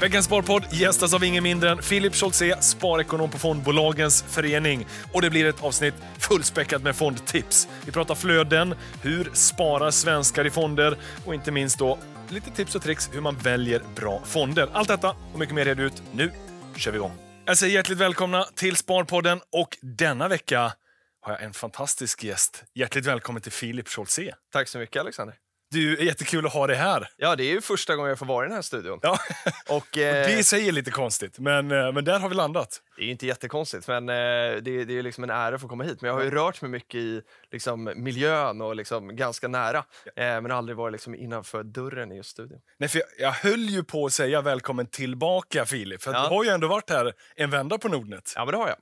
Veckans Sparpodd gästas av ingen mindre än Filip Scholtze, sparekonom på Fondbolagens förening. Och det blir ett avsnitt fullspäckat med fondtips. Vi pratar flöden, hur sparar svenskar i fonder och inte minst då lite tips och tricks hur man väljer bra fonder. Allt detta och mycket mer reder ut. Nu kör vi igång. Jag säger hjärtligt välkomna till Sparpodden och denna vecka har jag en fantastisk gäst. Hjärtligt välkommen till Philip Scholtze. Tack så mycket, Alexander. Du, jättekul att ha dig här. Ja, det är första gången jag får vara i den här studion. Ja. Och, eh, och det eh, säger lite konstigt, men, eh, men där har vi landat. Det är inte jättekonstigt, men eh, det, det är liksom en ära att få komma hit. Men jag har ju rört mig mycket i liksom, miljön och liksom, ganska nära, ja. eh, men aldrig varit liksom, innanför dörren i just studion. Nej, för jag, jag höll ju på att säga välkommen tillbaka, Filip, för ja. du har ju ändå varit här en vända på Nordnet. Ja, men det har jag.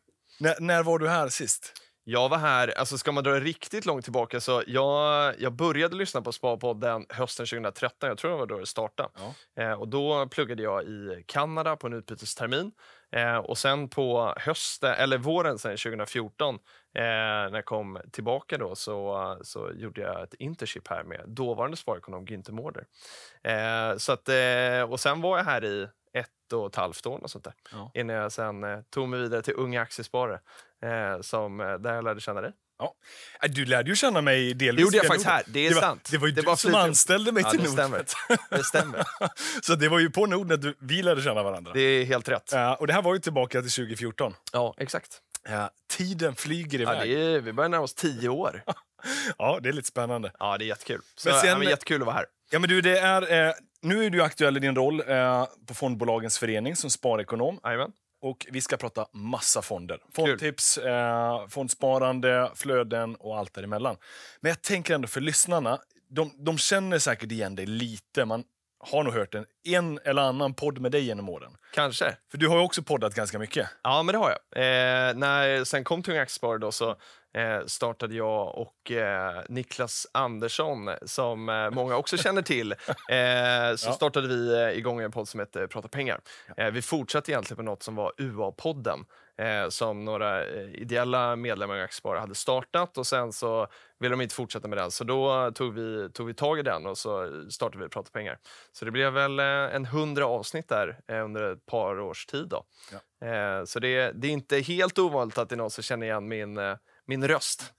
N när var du här sist? Jag var här, alltså ska man dra riktigt långt tillbaka så jag, jag började lyssna på Sparpodden hösten 2013, jag tror det var då det startade. Ja. Eh, och då pluggade jag i Kanada på en utbytestermin eh, och sen på hösten, eller våren sen 2014 eh, när jag kom tillbaka då så, så gjorde jag ett internship här med dåvarande sparekonom Günther Mårder. Eh, så att, eh, och sen var jag här i ett och ett halvt år och sånt där. Ja. innan jag sen eh, tog mig vidare till Unga Aktiesparare, eh, som, eh, där jag lärde känna dig. Ja. Äh, du lärde ju känna mig delvis. Det gjorde jag faktiskt här. Det är det var, sant. Det var ju det du var som anställde mig ja, till det Nordnet. Stämmer. Det stämmer. så det var ju på Nordnet du, vi lärde känna varandra. Det är helt rätt. Ja, och det här var ju tillbaka till 2014. Ja, exakt. Ja, tiden flyger iväg. Ja, är, vi börjar närma oss tio år. ja, det är lite spännande. Ja, det är jättekul. Så, men sen, ja, men jättekul att vara här. Ja, men du, det är, eh, nu är du aktuell i din roll eh, på Fondbolagens förening som sparekonom. Amen. Och Vi ska prata massa fonder. Fondtips, eh, fondsparande, flöden och allt däremellan. Men jag tänker ändå för lyssnarna, de, de känner säkert igen dig lite. Man har nog hört en, en eller annan podd med dig genom åren. Kanske. För du har ju också poddat ganska mycket. Ja, men det har jag. Eh, när sen kom Tunga Aktiesparare då Eh, startade jag och eh, Niklas Andersson, som eh, många också känner till, så startade vi igång en podd som hette Prata pengar. vi fortsatte egentligen på något som var UA-podden som några ideella medlemmar i Aktiesparare hade startat och sen så ville de inte fortsätta med den så då tog vi, tog vi tag i den och så startade vi Prata pengar. Så det blev väl en hundra avsnitt där under ett par års tid. Då. Ja. Så det, det är inte helt ovanligt att det är någon som känner igen min min röst.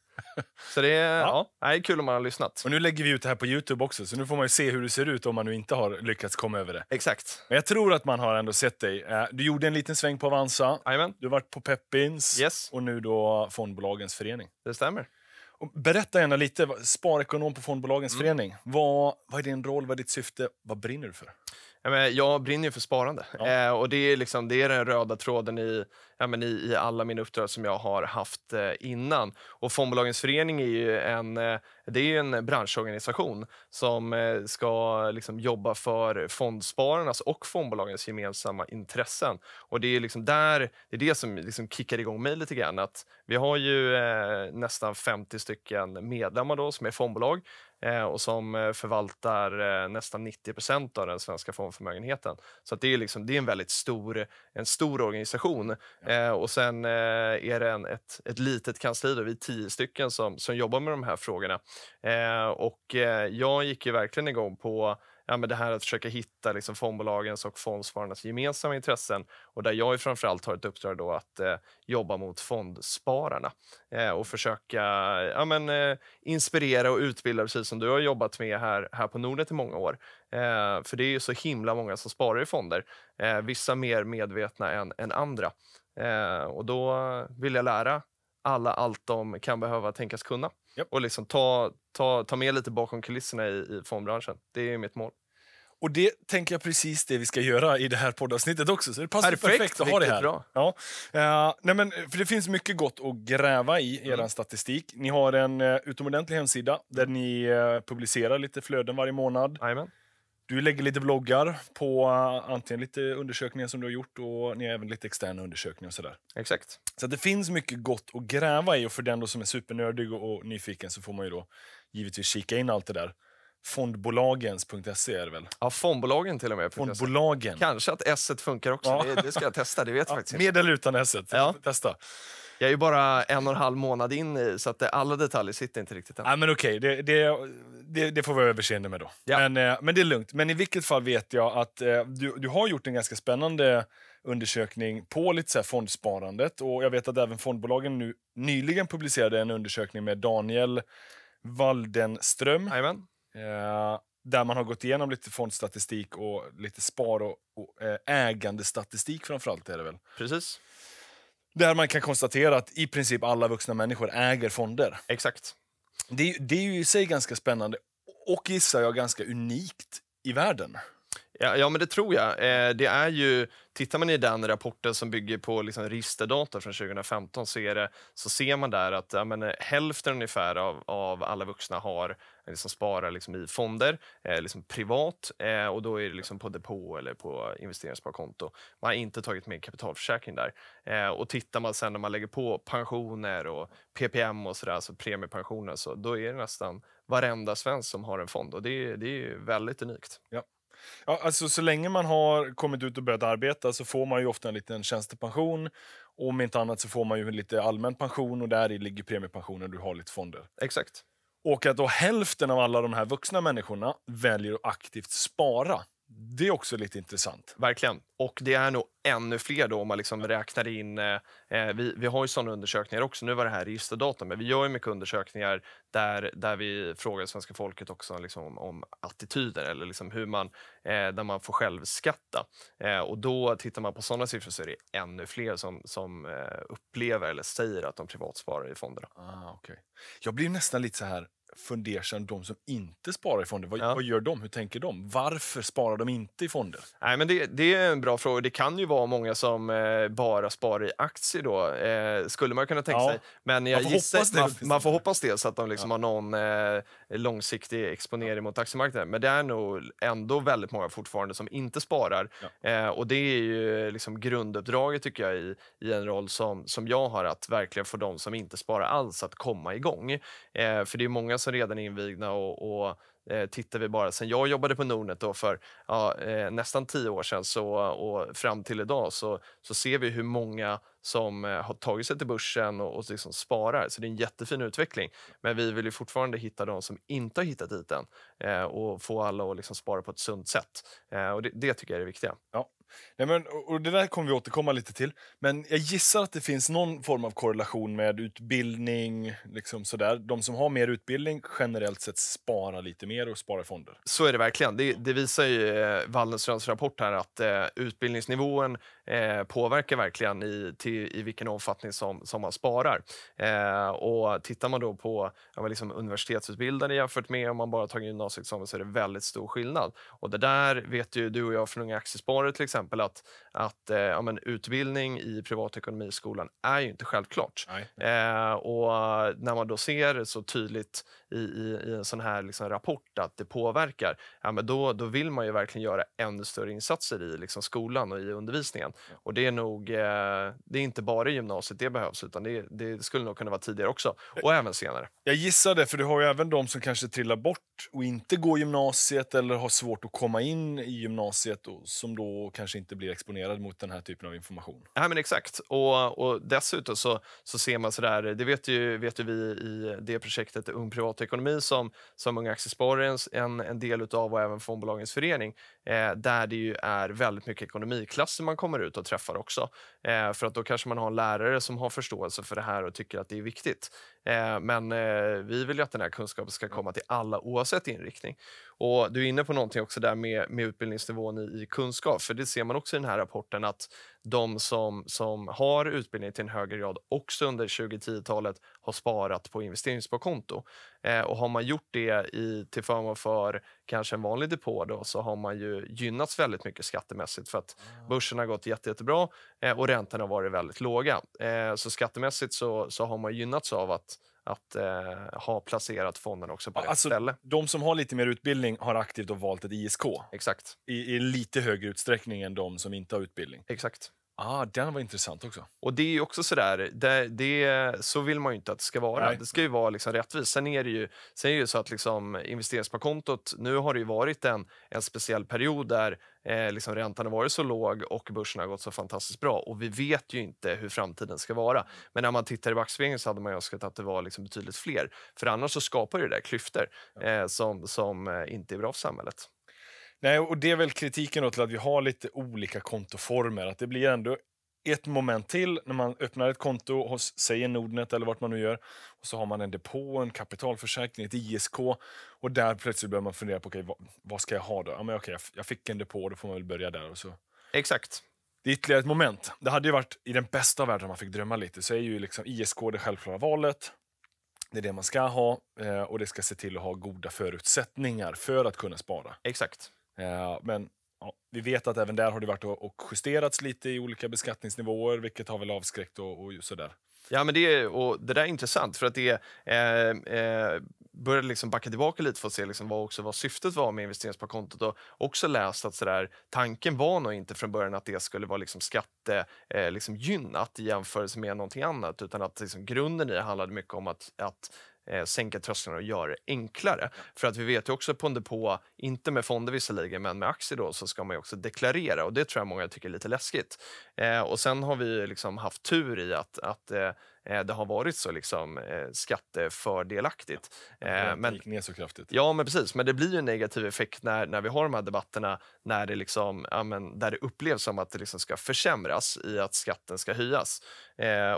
Så det är, ja. Ja, det är kul om man har lyssnat. Och Nu lägger vi ut det här på Youtube också, så nu får man se hur det ser ut om man nu inte har lyckats komma över det. Exakt. Men jag tror att man har ändå sett dig. Eh, du gjorde en liten sväng på Avanza, Amen. du har varit på Peppins yes. och nu då Fondbolagens förening. Det stämmer. Och berätta gärna lite, sparekonom på Fondbolagens mm. förening. Vad, vad är din roll, vad är ditt syfte, vad brinner du för? Jag brinner ju för sparande. Ja. Eh, och det är, liksom, det är den röda tråden i, ja, i, i, alla mina uppdrag som jag har haft eh, innan. Och Fondbolagens förening är ju en, eh, det är en branschorganisation som ska liksom jobba för fondspararnas och fondbolagens gemensamma intressen. Och Det är, liksom där, det, är det som liksom kickar igång mig lite grann. Att vi har ju eh, nästan 50 stycken medlemmar då, som är fondbolag. Eh, och som eh, förvaltar eh, nästan 90 av den svenska fondförmögenheten. Så det, är liksom, det är en väldigt stor, en stor organisation. Ja. och Sen är det en, ett, ett litet kansli, då, vi är tio stycken som, som jobbar med de här frågorna. och Jag gick ju verkligen igång på ja, men det här att försöka hitta liksom fondbolagens och fondspararnas gemensamma intressen. Och där jag framför allt har ett uppdrag då att eh, jobba mot fondspararna eh, och försöka ja, men, eh, inspirera och utbilda, precis som du har jobbat med här, här på Nordnet i många år. Eh, för det är ju så himla många som sparar i fonder, eh, vissa mer medvetna än, än andra. Eh, och då vill jag lära alla allt de kan behöva tänkas kunna. Yep. Och liksom ta, ta, ta med lite bakom kulisserna i, i formbranschen. Det är mitt mål. Och det tänker jag precis det vi ska göra i det här poddavsnittet också. Så det passar perfekt, perfekt att ha det här. Bra. Ja. Uh, nej men, för det finns mycket gott att gräva i, i mm. er statistik. Ni har en uh, utomordentlig hemsida där ni uh, publicerar lite flöden varje månad. Amen. Du lägger lite vloggar på eh, antingen lite undersökningar som du har gjort och ni har även lite externa undersökningar och sådär. Exakt. Så det finns mycket gott att gräva i och för den då som är supernördig och nyfiken så får man ju då givetvis kika in allt det där. Fondbolagens.se är det väl? Ja, fondbolagen till och med. Fondbolagen. Kanske att s e funkar också. Ja. Det, det, ska jag testa, det vet ja, faktiskt Med eller utan s e. ja. testa. Jag är ju bara en och en halv månad in så att alla detaljer sitter inte riktigt än. Ja, men okej, okay. det, det, det, får vi överseende med då. Ja. Men, eh, men det är lugnt. Men i vilket fall vet jag att eh, du, du har gjort en ganska spännande undersökning på lite så fondsparandet. Och jag vet att även fondbolagen nu nyligen publicerade en undersökning med Daniel Waldenström. Amen. Eh, där man har gått igenom lite fondstatistik och lite spar och, och ägandestatistik framförallt. Är det väl? Precis. Där man kan konstatera att i princip alla vuxna människor äger fonder. Exakt. Det, det är ju i sig ganska spännande och gissar jag ganska unikt i världen. Ja, ja, men det tror jag. Eh, det är ju, tittar man i den rapporten som bygger på liksom registerdata från 2015 så, det, så ser man där att ja, men, eh, hälften ungefär av, av alla vuxna har eh, liksom sparar liksom i fonder, eh, liksom privat eh, och då är det liksom på depå eller på investeringssparkonto. Man har inte tagit med kapitalförsäkring där. Eh, och tittar man sen när man lägger på pensioner och PPM och sådär, alltså premiepensioner, så då är det nästan varenda svensk som har en fond och det, det är väldigt unikt. Ja. Ja, alltså, så länge man har kommit ut och börjat arbeta så får man ju ofta en liten tjänstepension. om inte annat så får man ju lite allmän pension och där i ligger premiepensionen du har lite fonder. Exakt. Och att då hälften av alla de här vuxna människorna väljer att aktivt spara det är också lite intressant. Verkligen. Och det är nog ännu fler då om man liksom räknar in... Eh, eh vi, vi har ju sådana undersökningar också. Nu var det här registerdata, men vi gör ju mycket undersökningar där, där vi frågar svenska folket också liksom om attityder eller liksom hur man, eh, där man får självskatta. Eh, och då tittar man på sådana siffror så är det ännu fler som, som eh, upplever eller säger att de privatsparar i fonderna. Ah, okay. Jag blir nästan lite så här fundersam, de som inte sparar i fonder. Vad, ja. vad, gör de? Hur tänker de? Varför sparar de inte i fonder? Nej, men det, det är en bra fråga. Det kan ju vara många som eh, bara sparar i aktier då, eh, skulle man kunna tänka ja. sig. Men jag man, får gissar, hoppas det, man, man, får hoppas det, så att de liksom ja. har någon eh, långsiktig exponering mot aktiemarknaden. Men det är nog ändå väldigt många fortfarande som inte sparar. Eh, och det är ju liksom grunduppdraget tycker jag i, i en roll som, som jag har, att verkligen få de som inte sparar alls att komma igång. Eh, för det är många som redan är invigda och, och eh, tittar vi bara sen jag jobbade på Nordnet då för ja, eh, nästan tio år sedan så, och fram till idag så, så ser vi hur många som eh, har tagit sig till börsen och, och liksom sparar. Så det är en jättefin utveckling. Men vi vill fortfarande hitta de som inte har hittat dit än eh, och få alla att liksom spara på ett sunt sätt. Eh, och det, det tycker jag är det viktiga. Ja. Nej, men, och det där kommer vi återkomma lite till. Men jag gissar att det finns någon form av korrelation med utbildning. Liksom sådär. De som har mer utbildning generellt sett sparar lite mer och sparar fonder. Så är det verkligen. Det, det visar ju eh, Wallenströms rapport här att eh, utbildningsnivån eh, påverkar verkligen i, till, i vilken omfattning som, som man sparar. Eh, och Tittar man då på liksom universitetsutbildade jämfört med om man bara tagit gymnasieexamen så är det väldigt stor skillnad. Och Det där vet ju du och jag från Unga Aktiesparare till exempel att, att eh, ja, men utbildning i privatekonomi i skolan är ju inte självklart. Eh, och När man då ser så tydligt i, i, i en sån här liksom rapport att det påverkar, ja, men då, då vill man ju verkligen göra ännu större insatser i liksom skolan och i undervisningen. Och det är nog, eh, det är inte bara i gymnasiet det behövs, utan det, det skulle nog kunna vara tidigare också, eh, och även senare. Jag gissar det, för du har ju även de som kanske trillar bort och inte går gymnasiet eller har svårt att komma in i gymnasiet och som då kanske inte blir exponerad mot den här typen av information. Ja, men exakt. Och, och dessutom så, så ser man sådär, det vet ju, vet ju vi i det projektet Ung Privat privatekonomi som, som Unga Aktiespararens en, en del av, och även fondbolagens förening eh, där det ju är väldigt mycket ekonomiklasser man kommer ut och träffar också. Eh, för att då kanske man har en lärare som har förståelse för det här och tycker att det är viktigt. Eh, men eh, vi vill ju att den här kunskapen ska mm. komma till alla oavsett inriktning. Och Du är inne på någonting också där med, med utbildningsnivån i, i, kunskap. För Det ser man också i den här rapporten att de som, som har utbildning till en högre grad också under 2010-talet har sparat på investeringssparkonto. Eh, och har man gjort det i, till förmån för kanske en vanlig depå då, så har man ju gynnats väldigt mycket skattemässigt för att ah. börsen har gått jätte, jättebra och räntorna har varit väldigt låga. så skattemässigt så, så har man gynnats av att att eh, ha placerat fonden också på ja, rätt alltså, ställe. De som har lite mer utbildning har aktivt valt ett ISK. Exakt. I, I, lite högre utsträckning än de som inte har utbildning. Exakt. Ah, den var intressant också. Och det är också sådär, det, det, så vill man ju inte att det ska vara. Nej. Det ska ju vara liksom rättvist. Sen är det ju, sen är det ju så att liksom investeringssparkontot, nu har det ju varit en, en speciell period där eh, liksom räntan har varit så låg och börsen har gått så fantastiskt bra. Och vi vet ju inte hur framtiden ska vara. Men när man tittar i backspegeln så hade man önskat att det var liksom betydligt fler. För annars så skapar det där klyftor eh, som, som eh, inte är bra för samhället. Nej, och det är väl kritiken då till att vi har lite olika kontoformer. Att det blir ändå ett moment till när man öppnar ett konto hos, säger Nordnet eller vart man nu gör. Och så har man en depå, en kapitalförsäkring, ett ISK. Och där plötsligt börjar man fundera på, okay, vad, vad ska jag ha då? Ja, men okay, jag, fick en depå, då får man väl börja där. Och så. Exakt. Det är ytterligare ett moment. Det hade ju varit i den bästa av världen man fick drömma lite. Så är ju liksom ISK det självklara valet. Det är det man ska ha eh, och det ska se till att ha goda förutsättningar för att kunna spara. Exakt. Eh, men Ja, vi vet att även där har det varit och justerats lite i olika beskattningsnivåer, vilket har väl avskräckt och, och sådär. Ja, men det, och det där är intressant för att det eh, eh, började liksom backa tillbaka lite för att se liksom vad, också, vad syftet var med investeringssparkontot och också läst att sådär, tanken var nog inte från början att det skulle vara liksom skattegynnat eh, liksom i jämförelse med någonting annat utan att liksom grunden i det handlade mycket om att, att eh, sänka trösklarna och göra det enklare. För att vi vet ju också på en depå, inte med fonder visserligen, men med aktier då, så ska man ju också deklarera och det tror jag många tycker är lite läskigt. Eh, och sen har vi liksom haft tur i att, att eh, eh det har varit så liksom, eh, skattefördelaktigt. Ja, det eh, men, gick ner så kraftigt. Ja, men precis. Men det blir ju en negativ effekt när, när vi har de här debatterna när det liksom, ja, men, där det upplevs som att det liksom ska försämras i att skatten ska höjas.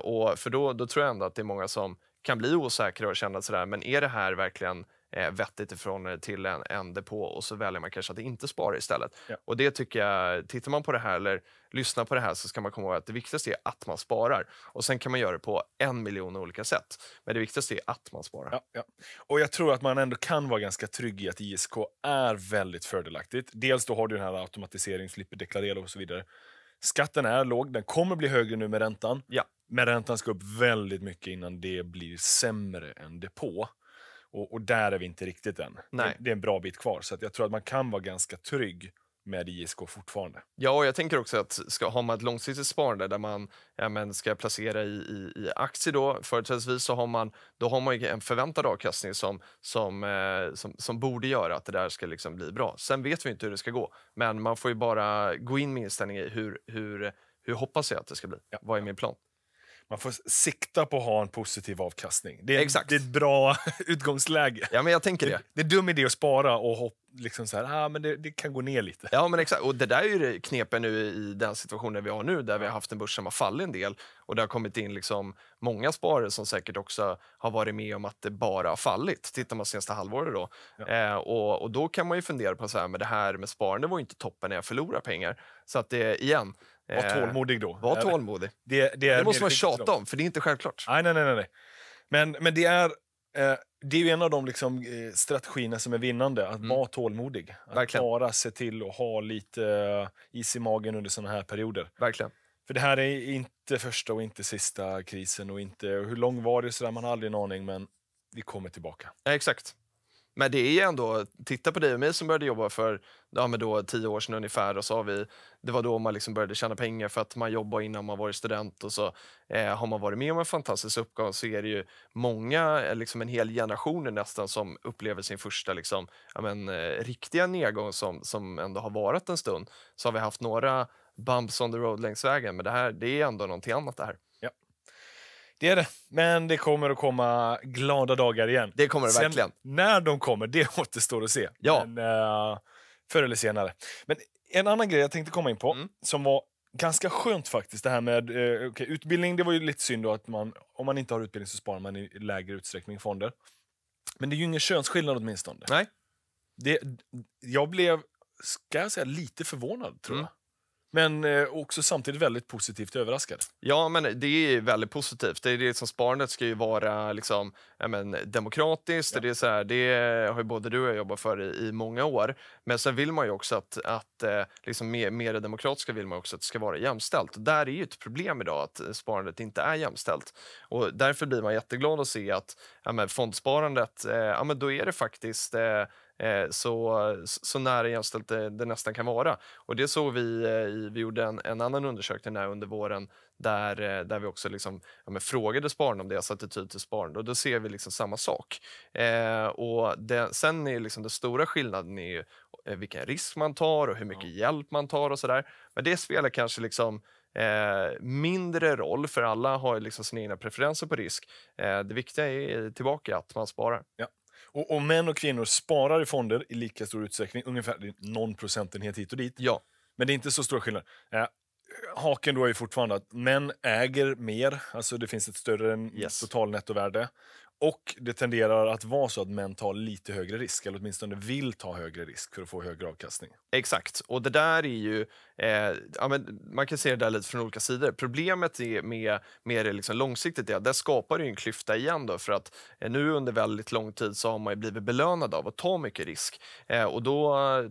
och för då, då tror jag ändå att det är många som kan bli osäkra och känna sådär, men är det här verkligen eh, vettigt ifrån eh, till en, en depå och så väljer man kanske att inte spara istället. Ja. Och det tycker jag, tittar man på det här eller lyssnar på det här så ska man komma ihåg att det viktigaste är att man sparar. Och sen kan man göra det på en miljon olika sätt. Men det viktigaste är att man sparar. Ja, ja. Och jag tror att man ändå kan vara ganska trygg i att ISK är väldigt fördelaktigt. Dels då har du den här automatiseringen, slipper deklarera och så vidare. Skatten är låg, den kommer bli högre nu med räntan. Ja. Men räntan ska upp väldigt mycket innan det blir sämre än depå. Och, och där är vi inte riktigt än. Nej. Det, det är en bra bit kvar, så jag tror att man kan vara ganska trygg med ISK fortfarande. Ja, och jag tänker också att ska, har man ett långsiktigt sparande där man ja, men ska placera i, i, i aktier då, företrädesvis så har man, då har man en förväntad avkastning som, som, eh, som, som, borde göra att det där ska liksom bli bra. Sen vet vi inte hur det ska gå, men man får ju bara gå in med inställning i hur, hur, hur hoppas jag att det ska bli? Ja. Vad är min plan? man får sikta på att ha en positiv avkastning. Det är, Exakt. Det är ett bra utgångsläge. Ja, men jag tänker det. Det, det är dum idé att spara och hopp, liksom så här, ah, men det, det, kan gå ner lite. Ja, men exakt. Och det där är knepet nu i den situationen vi har nu där vi har haft en börs som har fallit en del och det har kommit in liksom många sparare som säkert också har varit med om att det bara har fallit. Tittar man senaste halvåret då. Ja. Eh, och, och då kan man ju fundera på så här, men det här med sparande var ju inte toppen när jag förlorar pengar. Så att det, igen, var eh, tålmodig då. Var tålmodig. Det, det, det måste man tjata om, för det är inte självklart. Nej, nej, nej. nej. Men, men det är eh, det är ju en av de liksom, eh, strategierna som är vinnande, att mm. vara tålmodig. Att Verkligen. bara se till att ha lite is i magen under såna här perioder. Verkligen. För det här är inte första och inte sista krisen och inte hur lång var det, så där, man har aldrig en aning, men vi kommer tillbaka. Ja, exakt. Men det är ändå, titta på dig och mig som började jobba för ja, men då, tio år sedan ungefär. Och så vi, det var då man liksom började tjäna pengar för att man jobbade innan man varit student. och så eh, Har man varit med om en fantastisk uppgång så är det ju många, eh, liksom en hel generation nästan, som upplever sin första liksom, ja, men, eh, riktiga nedgång som, som ändå har varat en stund. Så har vi haft några bumps on the road längs vägen, men det här det är ändå någonting annat det här. Det är det. Men det kommer att komma glada dagar igen. Det kommer det Sen, verkligen. När de kommer, det återstår att se. Ja. Men, uh, förr eller senare. Men en annan grej jag tänkte komma in på, mm. som var ganska skönt faktiskt. Det här med uh, eh, okay, utbildning, det var ju lite synd då att man, om man inte har utbildning så sparar man i lägre utsträckning fonder. Men det är ju ingen könsskillnad åtminstone. Nej. Det, jag blev, ska jag säga, lite förvånad tror mm. jag. Men eh, också samtidigt väldigt positivt överraskad. Ja, men det är väldigt positivt. Det är det som sparandet ska ju vara liksom, men, demokratiskt. Ja. Det, är så här, det har ju både du och jag jobbat för i, i många år. Men sen vill man ju också att, att eh, liksom, med, med det demokratiska vill man också att det ska vara jämställt. där är ju ett problem idag att eh, sparandet inte är jämställt. Och därför blir man jätteglad att se att men, fondsparandet, men då är det faktiskt Eh, så, så nära jämställt det, det, nästan kan vara. Och det såg vi, eh, i, vi gjorde en, en annan undersökning här under våren där, eh, där vi också liksom, ja, frågade sparande om deras attityd till sparande och då ser vi liksom samma sak. Eh, och det, sen är liksom den stora skillnaden är ju vilken risk man tar och hur mycket hjälp man tar och sådär. Men det spelar kanske liksom mindre roll, för alla har liksom sina egna preferenser på risk. det viktiga är tillbaka att man sparar. Ja. Och, och män och kvinnor sparar i fonder i lika stor utsträckning, ungefär någon procentenhet hit och dit. Ja. Men det är inte så stor skillnad. Eh, haken då är fortfarande att män äger mer, alltså det finns ett större yes. totalnettovärde. Och det tenderar att vara så att män tar lite högre risk, eller åtminstone vill ta högre risk för att få högre avkastning. Exakt, och det där är ju... Eh, ja, men man kan se det där lite från olika sidor. Problemet är med, med det liksom långsiktigt är att det skapar ju en klyfta igen. Då, för att eh, nu under väldigt lång tid så har man blivit belönad av att ta mycket risk. Eh, och då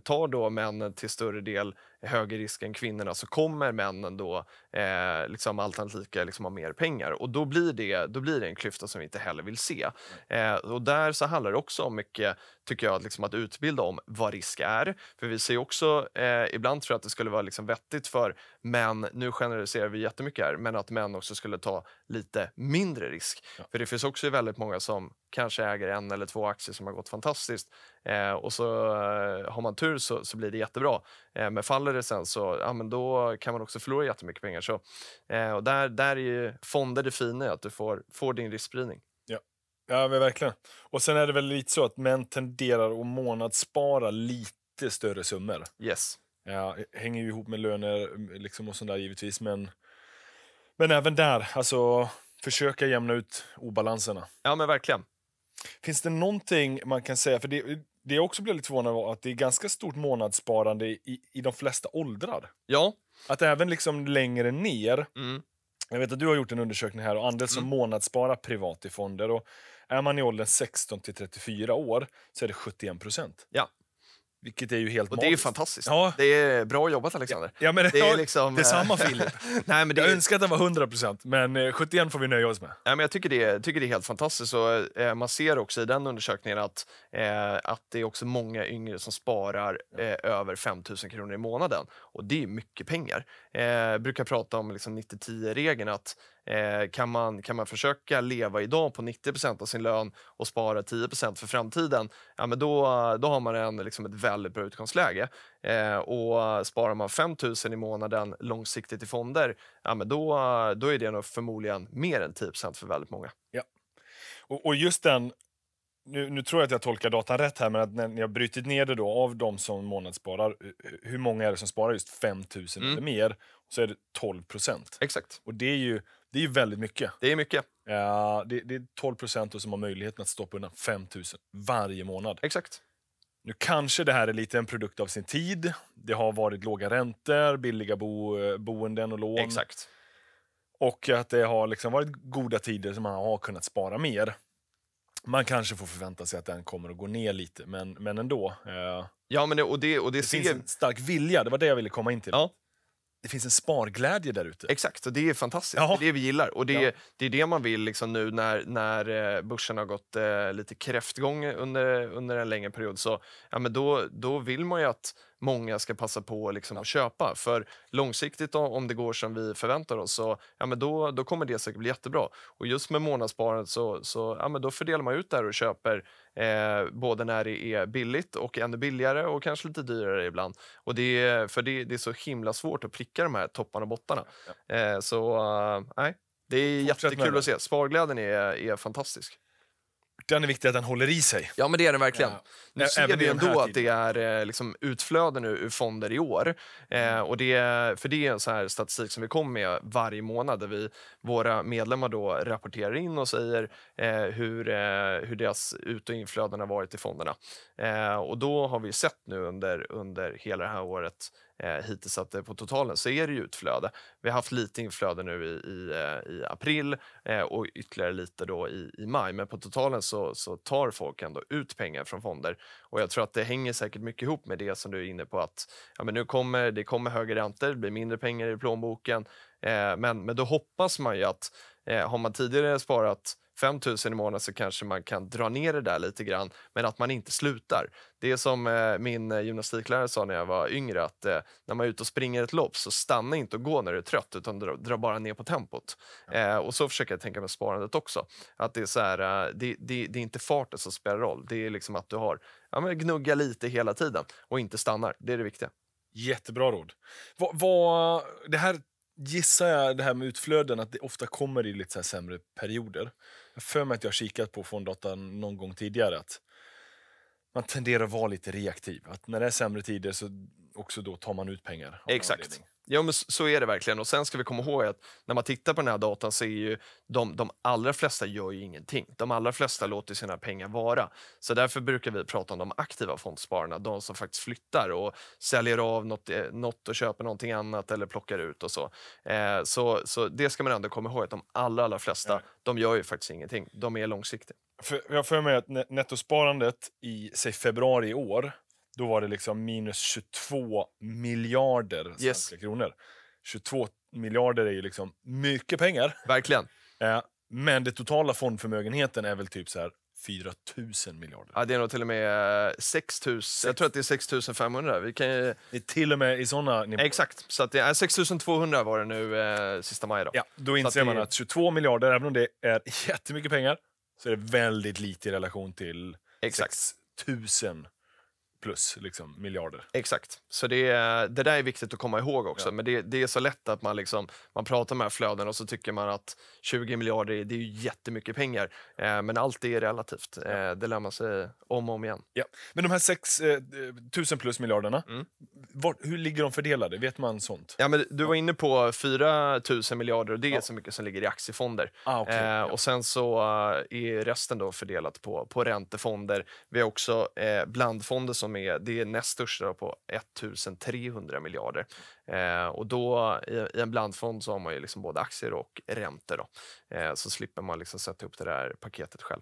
tar då män till större del högre risk än kvinnorna så kommer männen då eh, liksom alternativt liksom ha mer pengar. Och då blir, det, då blir det en klyfta som vi inte heller vill se. Eh, och där så handlar det också om mycket tycker jag, liksom att utbilda om vad risk är. För vi ser också, eh, ibland tror jag att det skulle vara liksom vettigt för män, nu generaliserar vi jättemycket här, men att män också skulle ta lite mindre risk. Ja. För det finns också väldigt många som kanske äger en eller två aktier som har gått fantastiskt eh, och så eh, har man tur så, så blir det jättebra. Eh, men faller det sen så ja, men då kan man också förlora jättemycket pengar. Så, eh, och där, där är ju fonder det fina, att du får, får din riskspridning. Ja, men verkligen. Och sen är det väl lite så att män tenderar att månadsspara lite större summor. Yes. Ja, hänger ju ihop med löner liksom och sånt där givetvis, men, men även där, alltså försöka jämna ut obalanserna. Ja, men verkligen. Finns det någonting man kan säga, för det, det jag också blev lite förvånad över, att det är ganska stort månadssparande i, i de flesta åldrar. Ja. Att även liksom längre ner, mm. jag vet att du har gjort en undersökning här, och andel som mm. månadssparar privat i fonder. Och är man i åldern 16 till 34 år så är det 71 procent. Ja. Vilket är ju helt Och Det är ju fantastiskt. Ja. Det är bra jobbat, Alexander. Ja, men, det är liksom... Detsamma, eh, Filip. Nej, men det Jag är... önskar att den var 100 procent, men 71 eh, får vi nöja oss med. Ja, men jag tycker det, tycker det är helt fantastiskt. Och, eh, man ser också i den undersökningen att, eh, att det är också många yngre som sparar eh, över 5 000 kronor i månaden. Och det är mycket pengar eh, brukar prata om liksom 90-10-regeln. Att eh, kan, man, kan man försöka leva idag på 90 av sin lön och spara 10 för framtiden, ja, men då, då har man en, liksom ett väldigt bra utgångsläge. Eh, och sparar man 5 000 i månaden långsiktigt i fonder, ja, men då, då är det nog förmodligen mer än 10 för väldigt många. Ja. Och, just den nu, nu, tror jag att jag tolkar datan rätt här, men att när har brutit ner det då av de som månadssparar, eh, eh, hur många är det som sparar just 5 000 mm. eller mer? Så är det 12 procent. Exakt. Och det är ju det är väldigt mycket. Det är mycket. Ja, det, det är 12 procent som har möjligheten att stoppa undan 5 000 varje månad. Exakt. Nu kanske det här är lite en produkt av sin tid. Det har varit låga räntor, billiga bo, eh, boenden och lån. Exakt. Och att det har liksom varit goda tider som man har kunnat spara mer man kanske får förvänta sig att den kommer att gå ner lite, men, men ändå. Eh, ja, men det, och det, och det, det ser... finns en stark vilja, det var det jag ville komma in till. Ja. Det finns en sparglädje där ute. Exakt, och det är fantastiskt. Jaha. Det är det vi gillar. Och det, ja. det är det man vill liksom nu när, när eh, börsen har gått eh, lite kräftgång under, under en längre period. Så, ja, men då, då vill man ju att många ska passa på liksom att köpa. För långsiktigt, då, om det går som vi förväntar oss, så, ja, men då, då kommer det säkert bli jättebra. Och just med månadssparandet så, så ja, men då fördelar man ut det och köper eh, både när det är billigt och ännu billigare och kanske lite dyrare ibland. Och det är, för det, det är så himla svårt att pricka de här topparna och bottarna. Ja. Eh, så eh, det är Fortsätt jättekul att se. Sparglädjen är, är fantastisk skjortan är viktigt att den håller i sig. Ja, men det är den verkligen. Ja. Eh, nu Ä ser eh, vi ändå att det är eh, liksom, utflöden ur fonder i år. Eh, och det, för det är en så här statistik som vi kommer med varje månad där vi, våra medlemmar då rapporterar in och säger eh, hur, eh, hur deras ut och inflöden har varit i fonderna. och då har vi sett nu under, under hela det här året eh, hittills. att, på totalen så är det utflöde. Vi har haft lite inflöde nu i, i, eh, i april eh, och ytterligare lite då i, i maj. Men på totalen så, så tar folk ändå ut pengar från fonder och jag tror att det hänger säkert mycket ihop med det som du är inne på att ja, men nu kommer, det kommer högre räntor, det blir mindre pengar i plånboken. Eh, men, men då hoppas man ju att eh, har man tidigare sparat 5 000 i månaden så kanske man kan dra ner det där lite grann, men att man inte slutar. Det är som eh, min eh, gymnastiklärare sa när jag var yngre, att eh, när man är ute och springer ett lopp så stanna inte och gå när du är trött, utan dra, dra bara ner på tempot. Eh, och så försöker jag tänka med sparandet också. Att det är så här, eh, det, det, det är inte farten som spelar roll, det är liksom att du har, ja, men gnugga lite hela tiden och inte stannar. Det är det viktiga. Jättebra råd. Va, va, det här gissar jag det här med utflöden, att det ofta kommer i lite så sämre perioder. Jag för mig att jag kikat på fondatan någon gång tidigare att man tenderar att vara lite reaktiv. Att när det är sämre tider så också då tar man ut pengar. Exakt. Ja, men så är det verkligen. Och Sen ska vi komma ihåg att när man tittar på den här datan så är ju de, de allra flesta gör ju ingenting. De allra flesta låter sina pengar vara. Så därför brukar vi prata om de aktiva fondspararna, de som faktiskt flyttar och säljer av något, eh, något och köper någonting annat eller plockar ut och så. Eh, så. Så det ska man ändå komma ihåg att de allra, allra flesta, de gör ju faktiskt ingenting. De är långsiktiga. För, jag får mig att nettosparandet i säg februari i år, då var det liksom minus 22 miljarder svenska yes. kronor. 22 miljarder är ju liksom mycket pengar. Verkligen. Eh, men det totala fondförmögenheten är väl typ så här 4 000 miljarder. Ja, det är nog till och med 6 eh, 000. Jag tror att det är 6 500. Vi kan ju... Det är till och med i såna nivåer. Exakt. Så att det är 6 200 var det nu eh, sista maj. Då. Ja, då inser man det... att 22 miljarder, även om det är jättemycket pengar, så är det väldigt lite i relation till Exakt. 6 000 plus liksom, miljarder. Exakt. Så det, det där är viktigt att komma ihåg också. Ja. Men det, det, är så lätt att man, liksom, man pratar om de flödena och så tycker man att 20 miljarder det är ju jättemycket pengar. Eh, men allt är relativt. Eh, det lär man sig om och om igen. Ja. Men de här 6 eh, plus miljarderna, mm. var, hur ligger de fördelade? Vet man sånt? Ja, men du var inne på 4 000 miljarder och det är ja. så mycket som ligger i aktiefonder. Ah, okay. Eh, ja. Och sen så eh, är resten då fördelat på, på räntefonder. Vi har också eh, blandfonder som som är, det är näst största på 1300 miljarder. Eh, och då, i, i, en blandfond så har man ju liksom både aktier och räntor. Då. Eh, så slipper man liksom sätta upp det där paketet själv.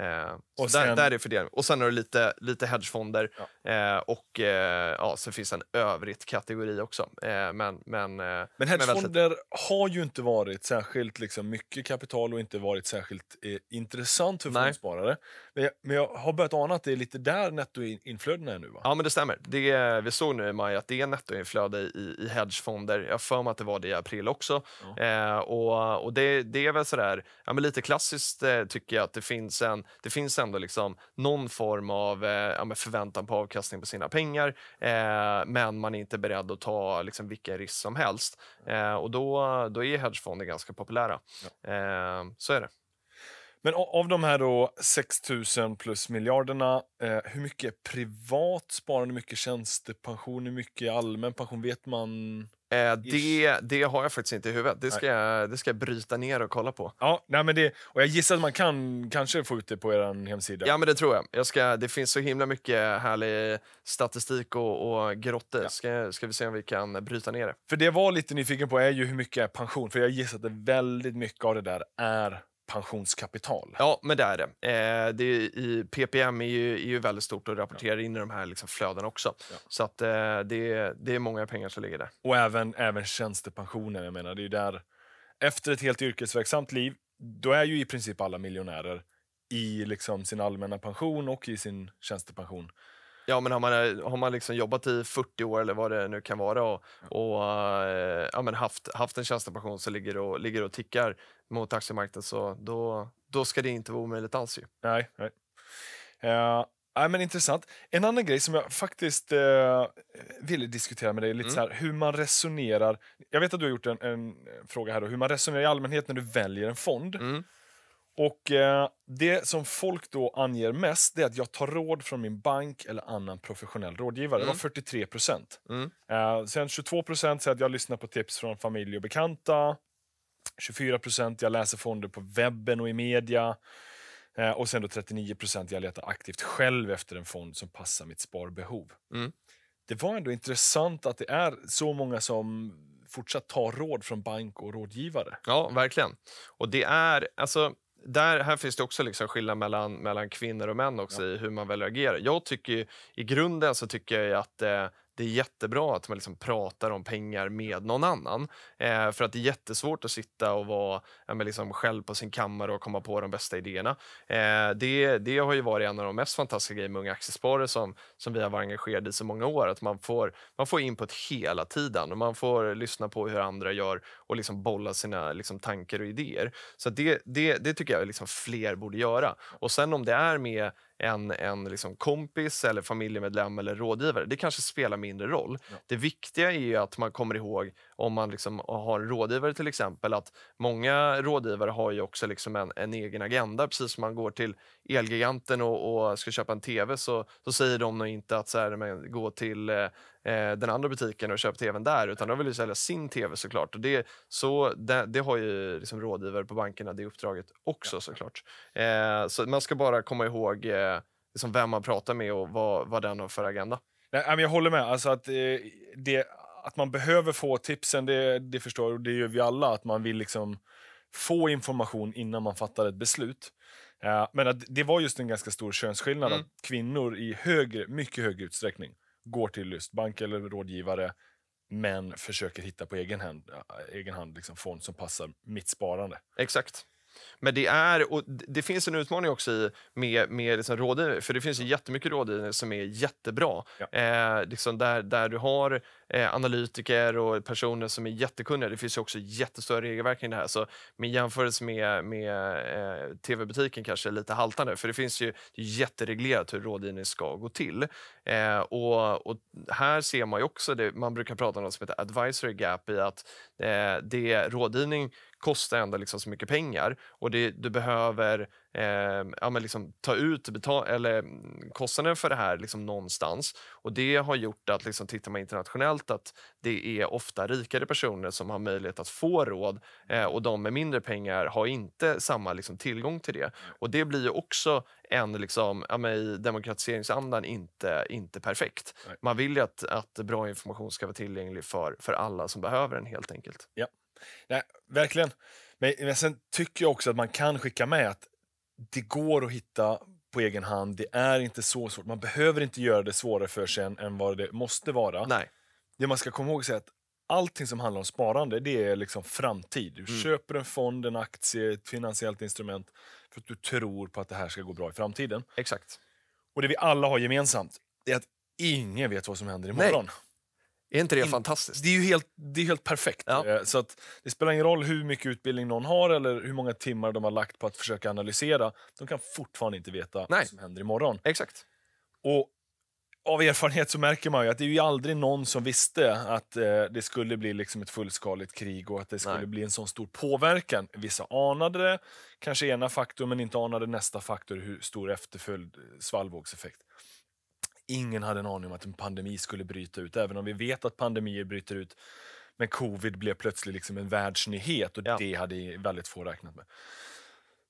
Eh, och sen, där, där är fördelningen. Och sen har du lite, lite hedgefonder ja. eh, och eh, ja, så finns en övrigt kategori också. Eh, men, men, eh, men hedgefonder väldigt... har ju inte varit särskilt liksom, mycket kapital och inte varit särskilt eh, intressant för fondsparare. Men jag, men jag, har börjat ana att det är lite där nettoinflödena är nu va? Ja men det stämmer. Det, är, vi såg nu i maj att det är nettoinflöde i, i hedgefonder. Jag för mig att det var det i april också. Ja. och och det, det är väl sådär, ja, men lite klassiskt tycker jag att det finns en det finns ändå liksom någon form av eh, förväntan på avkastning på sina pengar eh, men man är inte beredd att ta liksom, vilken risk som helst. Eh, och då, då är hedgefonder ganska populära. Ja. Eh, så är det. Men av de här då 6 000 plus miljarderna, eh, hur mycket privat sparande, hur mycket tjänstepension, hur mycket allmän pension? Vet man? Eh, det, det har jag faktiskt inte i huvudet. Det ska, jag, det ska jag bryta ner och kolla på. Ja, nej men det, och jag gissar att man kan kanske få ut det på er hemsida. Ja, men det tror jag. jag ska, det finns så himla mycket härlig statistik och, och grotter. Ja. Ska, ska vi se om vi kan bryta ner det. För det jag var lite nyfiken på är ju hur mycket är pension. För jag gissar att väldigt mycket av det där är pensionskapital. Ja, men det är det. Eh, det är, i, PPM är ju, är ju väldigt stort och rapporterar ja. in i de här liksom flödena också. Ja. Så att, eh, det, det är många pengar som ligger där. Och även, även tjänstepensioner. Jag menar, det är där, efter ett helt yrkesverksamt liv, då är ju i princip alla miljonärer i liksom sin allmänna pension och i sin tjänstepension. Ja, men har man, eh, har man liksom jobbat i 40 år eller vad det nu kan vara och, och äh, ja, men haft, haft en tjänstepension som ligger och, ligger och tickar mot aktiemarknaden så då, då ska det inte vara omöjligt alls. Ju. Nej, nej. Uh, nej, men intressant. En annan grej som jag faktiskt uh, ville diskutera med dig, lite mm. så här, hur man resonerar. Jag vet att du har gjort en, en fråga här, då, hur man resonerar i allmänhet när du väljer en fond. Mm. Och eh, Det som folk då anger mest är att jag tar råd från min bank eller annan professionell rådgivare. Mm. Det var 43 mm. procent. Mm. Eh, sen 22 procent säger att jag lyssnar på tips från familj och bekanta. 24 procent jag läser fonder på webben och i media. Eh, och sen då 39 procent jag letar aktivt själv efter en fond som passar mitt sparbehov. Mm. Det var ändå intressant att det är så många som fortsatt tar råd från bank och rådgivare. Ja, verkligen. Och det är, alltså där, här finns det också liksom skillnad mellan, mellan kvinnor och män också ja. i hur man väljer att agera. Jag tycker I grunden så tycker jag att eh, det är jättebra att man liksom pratar om pengar med någon annan. Eh, för att det är jättesvårt att sitta och vara ja, liksom själv på sin kammare och komma på de bästa idéerna. Eh, det, det har ju varit en av de mest fantastiska grejerna med Unga Aktiesparare som, som vi har varit engagerade i så många år. Att man får, man får input hela tiden och man får lyssna på hur andra gör och liksom bolla sina liksom, tankar och idéer. Så det, det, det tycker jag liksom fler borde göra. Och sen om det är med en, en liksom kompis, eller familjemedlem eller rådgivare. Det kanske spelar mindre roll. Ja. Det viktiga är att man kommer ihåg, om man liksom har en rådgivare till exempel, att många rådgivare har ju också liksom en, en egen agenda. Precis som man går till Elgiganten och, och ska köpa en tv så, så säger de nog inte att så här, men, gå till eh, Eh, den andra butiken och köpt tvn där, utan de vill ju sälja sin tv såklart. Och det, så det, det har ju liksom rådgivare på bankerna det uppdraget också ja. såklart. Eh, så man ska bara komma ihåg eh, liksom vem man pratar med och vad, vad den har för agenda. Nej, men jag håller med. Alltså att, eh, det, att man behöver få tipsen, det, det förstår jag, det gör vi alla. Att man vill liksom få information innan man fattar ett beslut. Eh, men att, det var just en ganska stor könsskillnad, mm. att kvinnor i högre, mycket högre utsträckning går till bank eller rådgivare men försöker hitta på egen hand, egen hand liksom fond som passar mitt sparande. Exakt. Men det, är, och det finns en utmaning också i, med, med liksom rådgivning, för det finns ju jättemycket rådgivning som är jättebra. Ja. Eh, liksom där, där du har eh, analytiker och personer som är jättekunniga. Det finns också jättestora regelverk i det här. Så min jämförelse med, med eh, tv-butiken kanske är lite haltande. För det finns ju det är jättereglerat hur rådgivning ska gå till. Eh, och, och, här ser man också, det, man brukar prata om något som heter advisory gap i att eh, det, rådgivning kostar ändå liksom så mycket pengar och det, du behöver eh, ja, men liksom, ta ut eller, mm, kostnaden för det här liksom, någonstans. Och Det har gjort att, liksom, tittar man internationellt, att det är ofta rikare personer som har möjlighet att få råd eh, och de med mindre pengar har inte samma liksom, tillgång till det. Och Det blir ju också en liksom, ja, men, i demokratiseringsandan inte, inte perfekt. Nej. Man vill ju att, att bra information ska vara tillgänglig för, för alla som behöver den helt enkelt. Ja, Nej, verkligen. Men, men sen tycker jag också att man kan skicka med att det går att hitta på egen hand. Det är inte så svårt. Man behöver inte göra det svårare för sig än, än vad det måste vara. Nej. Det man ska komma ihåg är att allting som handlar om sparande det är liksom framtid. Du mm. köper en fond, en aktie, ett finansiellt instrument för att du tror på att det här ska gå bra i framtiden. Exakt. Och Det vi alla har gemensamt är att ingen vet vad som händer imorgon. Nej. Är inte det in, fantastiskt? Det är ju helt, det är helt perfekt. Ja. Eh, så att det spelar ingen roll hur mycket utbildning någon har eller hur många timmar de har lagt på att försöka analysera. De kan fortfarande inte veta Nej. vad som händer imorgon. Exakt. Och av erfarenhet så märker man att det är ju aldrig någon som visste att eh, det skulle bli liksom ett fullskaligt krig och att det skulle Nej. bli en sån stor påverkan. Vissa anade det, kanske ena faktorn, men inte anade nästa faktor, hur stor efterföljd, eh, svallvågseffekt. Ingen hade en aning om att en pandemi skulle bryta ut, även om vi vet att pandemier bryter ut. Men covid blev plötsligt liksom en världsnyhet och ja. det hade väldigt få räknat med.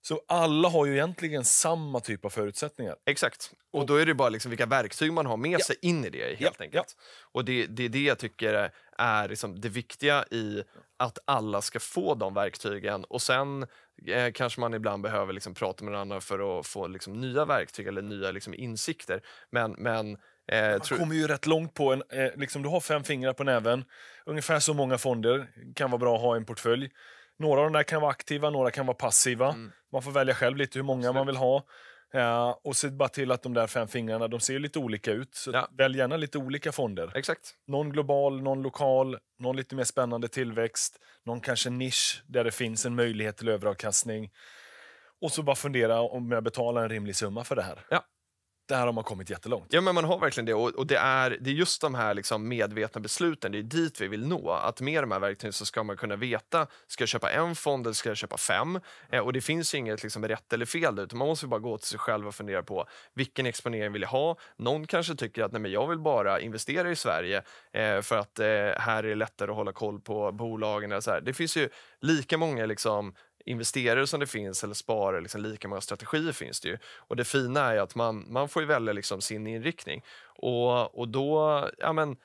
Så alla har ju egentligen samma typ av förutsättningar. Exakt. Och då är det bara liksom vilka verktyg man har med sig in i det helt ja. enkelt. Ja. Och det, det är det jag tycker är liksom det viktiga i att alla ska få de verktygen och sen eh, kanske man ibland behöver liksom prata med varandra för att få liksom nya verktyg eller nya liksom insikter. Men, men Eh, man kommer ju rätt långt på en... Eh, liksom, du har fem fingrar på näven. Ungefär så många fonder kan vara bra att ha i en portfölj. Några av de där kan vara aktiva, några kan vara passiva. Mm. Man får välja själv lite hur många Absolut. man vill ha. Ja, eh, och se bara till att de där fem fingrarna de ser lite olika ut. Så ja. Välj gärna lite olika fonder. Exakt. Någon global, någon lokal, någon lite mer spännande tillväxt, någon kanske nisch där det finns en möjlighet till överavkastning. Och så bara fundera om jag betalar en rimlig summa för det här. Ja där har man kommit jättelångt. Ja, men man har verkligen det. Och, och det, är, det är just de här liksom medvetna besluten, det är dit vi vill nå. Att med de här verktygen så ska man kunna veta, ska jag köpa en fond eller ska jag köpa fem? Eh, och det finns inget liksom rätt eller fel utan man måste bara gå till sig själv och fundera på vilken exponering vill jag ha? Någon kanske tycker att nej, men jag vill bara investera i Sverige eh, för att eh, här är det lättare att hålla koll på bolagen. Eller så här. Det finns ju lika många liksom, investerare som det finns eller sparare, liksom lika många strategier finns det ju. Och det fina är att man, man får välja liksom sin inriktning. Och, och då, ja men,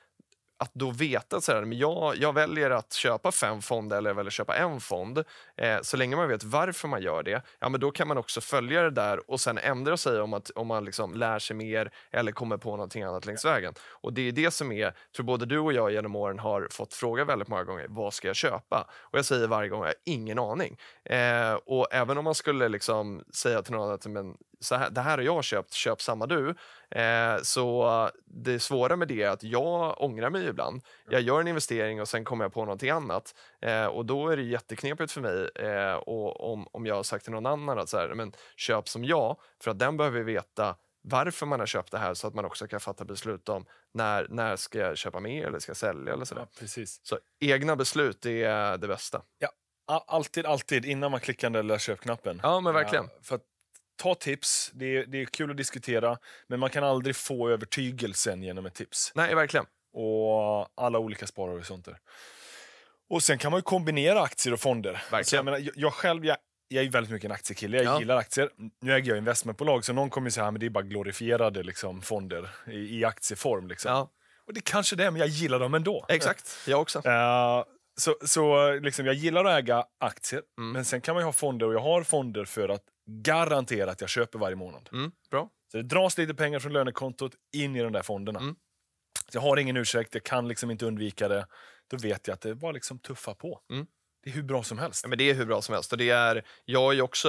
att då veta att jag, jag väljer att köpa fem fonder eller jag väljer att köpa en fond. Eh, så länge man vet varför man gör det, ja, men då kan man också följa det där och sen ändra sig om, att, om man liksom lär sig mer eller kommer på någonting annat längs vägen. Och Det är det som är, tror både du och jag genom åren har fått fråga väldigt många gånger, vad ska jag köpa? Och Jag säger varje gång, jag har ingen aning. Eh, och Även om man skulle liksom säga till någon att men, så här, det här har jag köpt, köp samma du. Eh, så det svåra med det är att jag ångrar mig ibland. Jag gör en investering och sen kommer jag på någonting annat eh, och då är det jätteknepigt för mig eh, och om, om jag har sagt till någon annan att så här, men, köp som jag för att den behöver veta varför man har köpt det här så att man också kan fatta beslut om när, när ska jag köpa mer eller ska jag sälja eller sådär. Ja, precis. Så egna beslut är det bästa. Ja. Alltid, alltid innan man klickar den där köpknappen. Ja, men eh, verkligen. Ja, för ta tips, det är, det är kul att diskutera, men man kan aldrig få övertygelsen genom ett tips. Nej, verkligen. Och alla olika sparhorisonter. Och sen kan man ju kombinera aktier och fonder. Verkligen. Alltså jag, menar, jag, jag själv, jag, jag är väldigt mycket en aktiekille. Jag ja. gillar aktier. Nu äger jag investmentbolag, så någon kommer säga att det är bara glorifierade liksom, fonder i, i aktieform. Liksom. Ja. Och det kanske det är, men jag gillar dem ändå. Exakt, jag också. Uh, så så liksom, jag gillar att äga aktier, mm. men sen kan man ha fonder. Och jag har fonder för att garanterat jag köper varje månad. Mm, bra. Så det dras lite pengar från lönekontot in i de där fonderna. Mm. Så jag har ingen ursäkt, jag kan liksom inte undvika det. Då vet jag att det var liksom tuffa på. Mm. Det är hur bra som helst. Ja, men det är hur bra som helst. Och det är, jag är också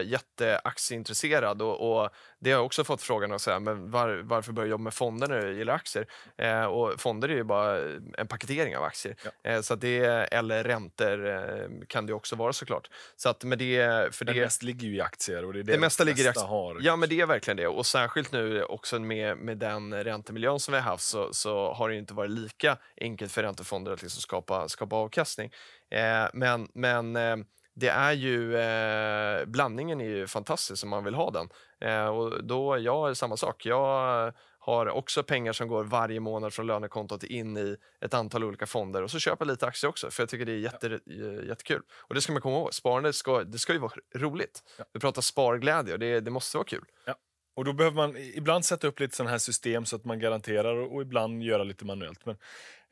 äh, jätteaktieintresserad och, och, det har jag också fått frågan att säga, men var, varför börjar jag jobba med fonder när jag gillar aktier? Eh, och fonder är ju bara en paketering av aktier. Ja. Eh, så det, eller räntor eh, kan det också vara såklart. Så att med det, för det, det mesta ligger ju i aktier. Och det, är det, det mesta ligger i aktier. Har. Ja, men det är verkligen det. Och särskilt nu också med, med den räntemiljön som vi har haft så, så har det inte varit lika enkelt för räntefonder att liksom skapa, skapa avkastning. Eh, men men eh, det är ju, eh, blandningen är ju fantastisk om man vill ha den. Eh, och då, jag är samma sak. Jag har också pengar som går varje månad från lönekontot in i ett antal olika fonder och så köper jag lite aktier också för jag tycker det är jätte, ja. Eh, jättekul. Och det ska man komma ihåg, sparande ska, det ska ju vara roligt. Ja. Vi pratar sparglädje och det, det måste vara kul. Ja. Och då behöver man ibland sätta upp lite sådana här system så att man garanterar och ibland göra lite manuellt. Men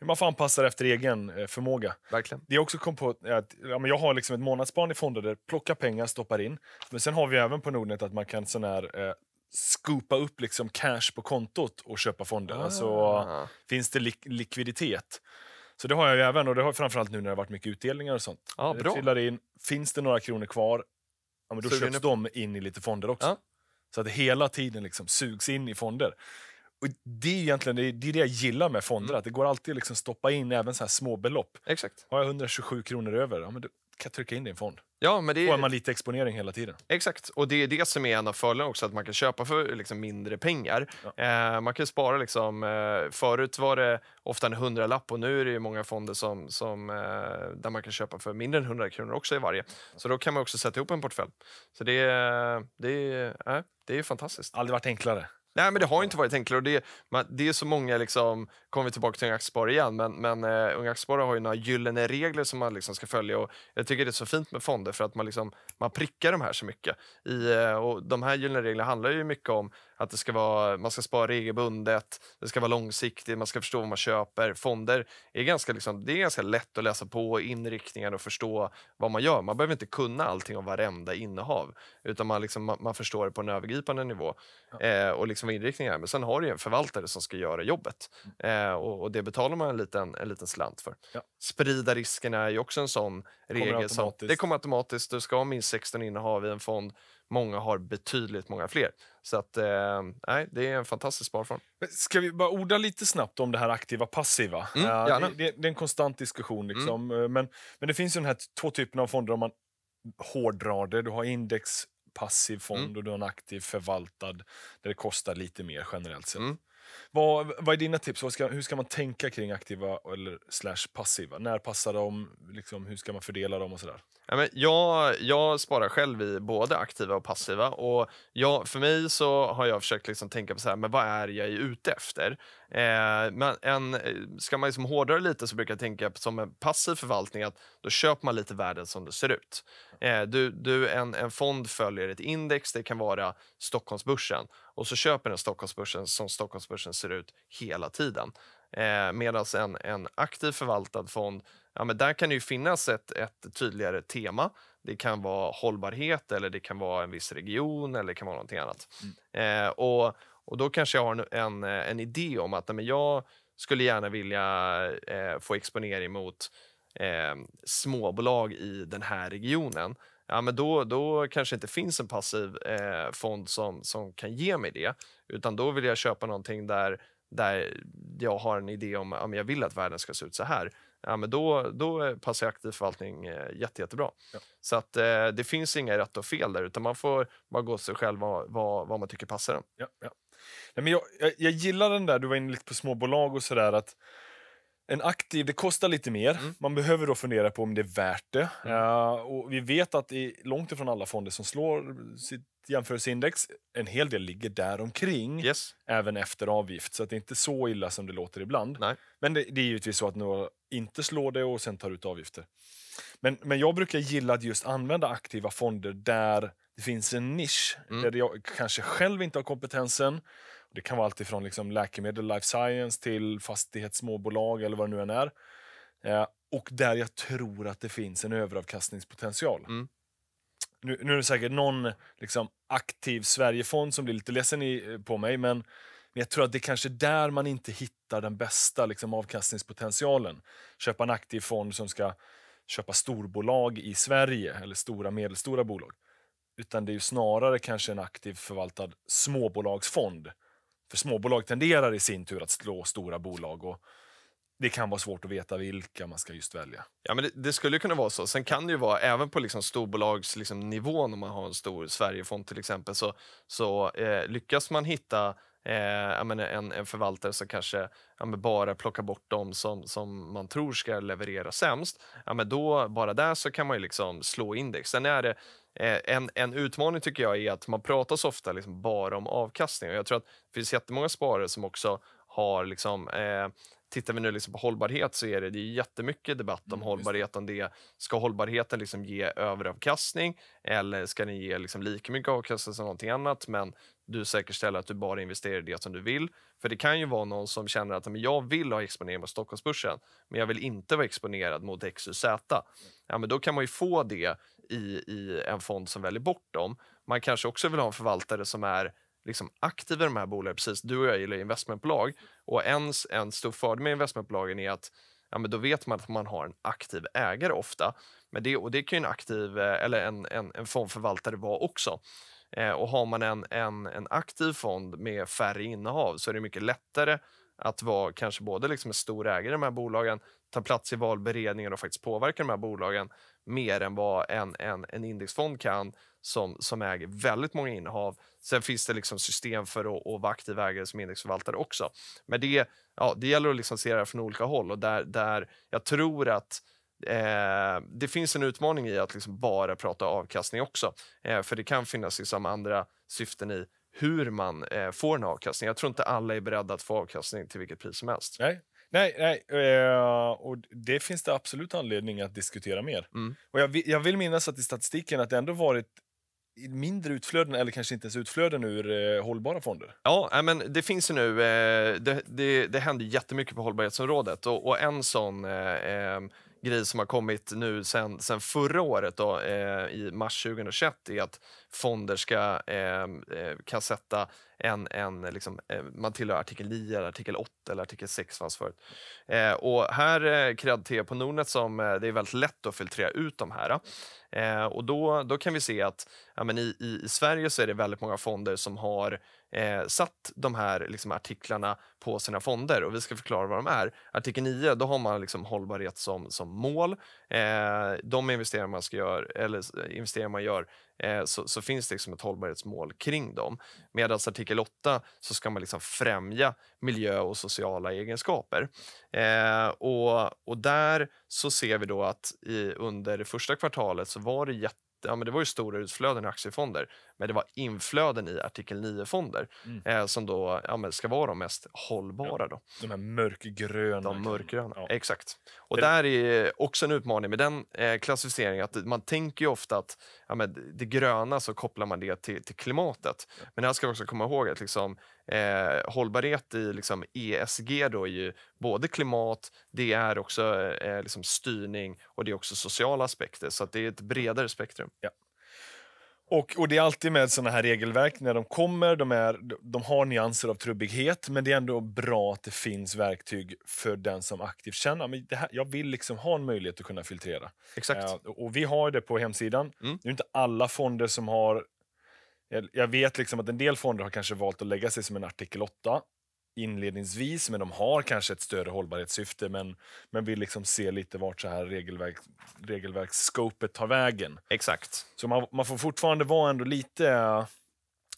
hur man får anpassa det efter egen eh, förmåga. Verkligen. Det jag också kom på att ja, men jag har liksom ett månadssparande i fonder där plocka pengar, stoppar in. Men sen har vi även på Nordnet att man kan sån här, eh, skopa upp liksom cash på kontot och köpa fonder. Alltså, ah. Alltså, finns det lik likviditet? Så det har jag även och det har framförallt nu när det har varit mycket utdelningar och sånt. Ah, bra. Trillar in, finns det några kronor kvar, ja, men då Så köps de in i lite fonder också. Ah. Så att det hela tiden liksom sugs in i fonder. Och det är egentligen det, är, det, är det jag gillar med fonder, mm. att det går alltid att liksom stoppa in även så här små belopp. Exakt. Har jag 127 kronor över, ja, men du kan trycka in det i en fond. Ja, men det... Får man lite exponering hela tiden. Exakt, och det är det som är en av fördelarna också, att man kan köpa för liksom, mindre pengar. Ja. Eh, man kan spara liksom, eh, förut var det ofta en hundralapp och nu är det många fonder som, som eh, där man kan köpa för mindre än 100 kronor också i varje. Så då kan man också sätta ihop en portfölj. Så det, eh, det, eh, det är fantastiskt. Aldrig varit enklare. Nej, men det har inte varit enklare. Det, det är så många, liksom, kommer vi tillbaka till Unga Aktiesparare igen, men, men uh, eh, Unga Aktiespar har ju några gyllene regler som man liksom ska följa. Och jag tycker det är så fint med fonder för att man, liksom, man prickar de här så mycket. I, uh, och de här gyllene reglerna handlar ju mycket om att det ska vara, man ska spara regelbundet, det ska vara långsiktigt, man ska förstå vad man köper. Fonder är ganska, liksom, det är ganska lätt att läsa på inriktningar och förstå vad man gör. Man behöver inte kunna allting om varenda innehav utan man, liksom, man, man förstår det på en övergripande nivå ja. eh, och liksom inriktningar. Men sen har du en förvaltare som ska göra jobbet mm. eh, och, och, det betalar man en liten, en liten slant för. Ja. Sprida riskerna är också en sån regel. Kommer som, det kommer automatiskt. Du ska ha minst 16 innehav i en fond Många har betydligt många fler. Så att, eh, det är en fantastisk sparform. Ska vi bara orda lite snabbt om det här aktiva passiva? Mm, eh, det, det, det, är en konstant diskussion. Mm. Liksom. Mm. Men, men det finns ju den här två typerna av fonder om man hårdrar det. Du har index passiv fond mm. och du har en aktiv förvaltad där det kostar lite mer generellt sett. Mm. Vad, vad är dina tips? Ska, hur ska man tänka kring aktiva eller slash passiva? När passar de? Liksom, hur ska man fördela dem? och sådär? Ja, men jag, jag sparar själv i både aktiva och passiva. Och jag, för mig så har jag försökt liksom tänka på så här, men vad är jag är ute efter. Eh, men en, eh, ska man liksom hårdare lite så brukar jag tänka som en passiv förvaltning att då köper man lite värden som det ser ut. Eh, du, du, en, en fond följer ett index, det kan vara Stockholmsbörsen och så köper den Stockholmsbörsen som Stockholmsbörsen ser ut hela tiden. Eh, Medan en, en aktiv förvaltad fond, ja, men där kan det ju finnas ett, ett tydligare tema. Det kan vara hållbarhet eller det kan vara en viss region eller det kan vara någonting annat. Mm. Eh, och, och då kanske jag har en, en, eh, en idé om att men jag skulle gärna vilja eh, få exponering mot eh, småbolag i den här regionen. Ja, men då, då kanske inte finns en passiv eh, fond som, som kan ge mig det. Utan då vill jag köpa någonting där, där jag har en idé om att ja, jag vill att världen ska se ut så här. Ja, men då, då passar aktiv förvaltning eh, jätte, jättebra. Ja. Så att, eh, det finns inga rätt och fel där, utan man får bara gå sig själv vad, vad, vad man tycker passar en. Ja, ja. Nej, men jag, jag, jag, gillar den där, du var inne lite på småbolag och sådär, en aktiv, det kostar lite mer. Mm. Man behöver då fundera på om det är värt det. Mm. Uh, och vi vet att det långt ifrån alla fonder som slår sitt jämförelseindex. En hel del ligger däromkring, yes. även efter avgift. Så det är inte så illa som det låter ibland. Nej. Men det, det, är givetvis så att några inte slår det och sen tar ut avgifter. Men, men jag brukar gilla att just använda aktiva fonder där det finns en nisch mm. där jag kanske själv inte har kompetensen. Det kan vara allt ifrån liksom läkemedel, life science till fastighetssmåbolag eller vad det nu än är. Eh, och där jag tror att det finns en överavkastningspotential. Mm. Nu, nu, är det säkert någon liksom, aktiv Sverigefond som blir lite ledsen i, eh, på mig, men, men, jag tror att det är kanske där man inte hittar den bästa liksom, avkastningspotentialen. Köpa en aktiv fond som ska köpa storbolag i Sverige, eller stora medelstora bolag utan det är snarare kanske en aktivt förvaltad småbolagsfond. För småbolag tenderar i sin tur att slå stora bolag och det kan vara svårt att veta vilka man ska just välja. Ja, men det, det skulle kunna vara så. Sen kan det ju vara, även på liksom storbolagsnivån liksom om man har en stor Sverigefond till exempel, så, så eh, lyckas man hitta Eh, menar, en, en förvaltare som kanske ja, bara plockar bort dem som, som man tror ska leverera sämst, ja, då, bara där så kan man ju liksom slå index. Sen är det Eh, en, en utmaning tycker jag är att man pratar så ofta liksom bara om avkastning. Och jag tror att det finns jättemånga sparare som också har liksom, eh, tittar vi nu liksom på hållbarhet så är det, det är jättemycket debatt om mm, hållbarhet. Om det, ska hållbarheten liksom ge överavkastning eller ska den ge liksom lika mycket avkastning som någonting annat men du säkerställer att du bara investerar i det som du vill. För det kan ju vara någon som känner att men jag vill ha exponering mot Stockholmsbörsen men jag vill inte vara exponerad mot XUZ. Ja, men då kan man ju få det i, i en fond som väljer bort dem. Man kanske också vill ha en förvaltare som är liksom aktiv i de här bolagen. Precis, du och jag gillar investmentbolag och en, en stor fördel med investmentbolagen är att ja, men då vet man att man har en aktiv ägare ofta. Men det, och det kan ju en aktiv eh, eller en, en, en fondförvaltare vara också. Eh, och har man en, en, en aktiv fond med färre innehav så är det mycket lättare att vara kanske både liksom en stor ägare i de här bolagen, ta plats i valberedningen och faktiskt påverka de här bolagen mer än vad en, en, en indexfond kan som, som äger väldigt många innehav. Sen finns det liksom system för att, att vara aktiv ägare som indexförvaltare också. Men det, ja, det gäller att liksom se det här från olika håll och där, där jag tror att Eh, det finns en utmaning i att liksom bara prata avkastning också. Eh, för det kan finnas liksom andra syften i hur man eh, får en avkastning. Jag tror inte alla är beredda att få avkastning till vilket pris som helst. Nej, Nej, nej eh, och det finns det absolut anledning att diskutera mer. Mm. Och jag, jag, vill minnas att i statistiken att det ändå varit mindre utflöden, eller kanske inte ens utflöden ur eh, hållbara fonder. Ja, men det finns ju nu, eh, det, det, det händer jättemycket på hållbarhetsområdet och, och en sån eh, eh, grej som har kommit nu sen, sen förra året, då, eh, i mars 2021, är att fonder ska, eh, eh, kan sätta en, en liksom, eh, man tillhör artikel 9, eller artikel 8 eller artikel 6 fanns förut. Eh, och här krädd eh, på Nordnet som eh, det är väldigt lätt att filtrera ut de här. och då, då kan vi se att ja, men i, i, i Sverige så är det väldigt många fonder som har eh, satt de här liksom, artiklarna på sina fonder och vi ska förklara vad de är. Artikel 9, då har man liksom hållbarhet som, som mål. Eh, de investeringar man, ska gör, eller investeringar man gör eh, så, så, finns det liksom ett hållbarhetsmål kring dem. Medan artikel 8 så ska man liksom främja miljö och sociala egenskaper. Eh, och, och där så ser vi då att i, under det första kvartalet så var det jätte ja, men det var ju stora utflöden i aktiefonder men det var inflöden i artikel 9-fonder mm. eh, som då ja, ska vara de mest hållbara. Då. De här mörkgröna. De liksom. mörkgröna, ja. exakt. Och det... där är också en utmaning med den eh, klassificeringen att man tänker ju ofta att ja, men det gröna så kopplar man det till, till klimatet. Ja. Men här ska man också komma ihåg att liksom, eh, hållbarhet i liksom ESG då är ju både klimat, det är också eh, liksom styrning och det är också sociala aspekter. Så det är ett bredare spektrum. Ja. Och, och, det är alltid med såna här regelverk när de kommer. De, är, de har nyanser av trubbighet, men det är ändå bra att det finns verktyg för den som aktivt känner men det här, jag vill liksom ha en möjlighet att kunna filtrera. Exakt. Uh, och Vi har det på hemsidan. Mm. Det är inte alla fonder som har... Jag, jag vet liksom att en del fonder har kanske valt att lägga sig som en artikel 8 inledningsvis, men de har kanske ett större hållbarhetssyfte, men, men vill liksom se lite vart så här regelverk, regelverksscopet tar vägen. Exakt. Så man, man får fortfarande vara ändå lite,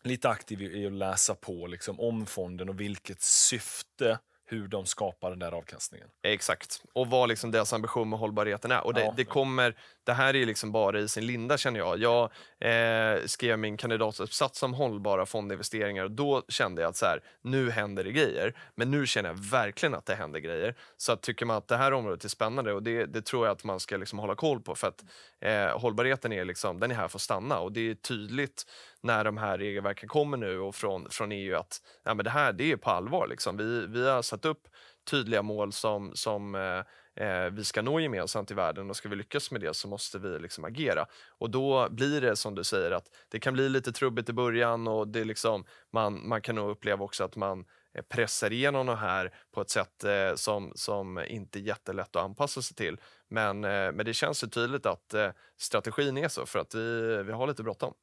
lite aktiv i, i att läsa på liksom, om fonden och vilket syfte hur de skapar den där avkastningen. Exakt, och vad liksom deras ambition med hållbarheten är. Och det, ja. det kommer, det här är liksom bara i sin linda känner jag. Jag eh, skrev min kandidatuppsats om hållbara fondinvesteringar och då kände jag att så här, nu händer det grejer. Men nu känner jag verkligen att det händer grejer. Så att, tycker man att det här området är spännande och det, det tror jag att man ska liksom hålla koll på för att eh, hållbarheten är, liksom, den är här för att stanna och det är tydligt när de här regelverken kommer nu och från, från EU att ja, men det här det är på allvar. Liksom. Vi, vi har satt upp tydliga mål som, som eh, eh, vi ska nå gemensamt i världen och ska vi lyckas med det så måste vi liksom agera. Och då blir det som du säger att det kan bli lite trubbigt i början och det liksom, man, man kan nog uppleva också att man eh, pressar igenom det här på ett sätt eh, som, som inte är jättelätt att anpassa sig till. Men, eh, men det känns ju tydligt att eh, strategin är så för att vi, vi har lite bråttom.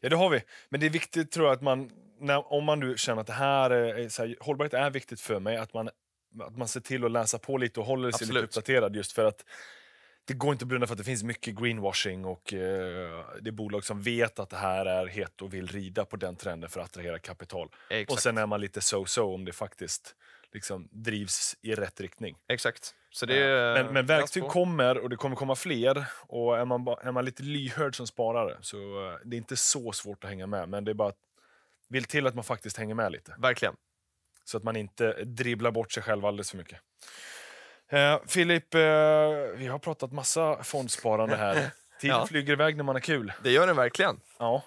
Ja, det har vi. Men det är viktigt tror jag att man, när, om man nu känner att det här, är, så här, hållbarhet är viktigt för mig, att man, att man ser till att läsa på lite och håller sig Absolut. lite uppdaterad just för att det går inte att blunda för att det finns mycket greenwashing och eh, det är bolag som vet att det här är hett och vill rida på den trenden för att attrahera kapital. Exakt. Och sen är man lite so-so om det faktiskt liksom drivs i rätt riktning. Exakt. Så det eh, är, men, men verktyg kommer och det kommer komma fler. Och är man, är man lite lyhörd som sparare så eh, det är inte så svårt att hänga med. Men det är bara vill till att man faktiskt hänger med lite. Verkligen. Så att man inte dribblar bort sig själv alldeles för mycket. Eh, Filip, eh, vi har pratat massa fondsparande här. Tiden ja. flyger iväg när man har kul. Det gör den verkligen. Ja.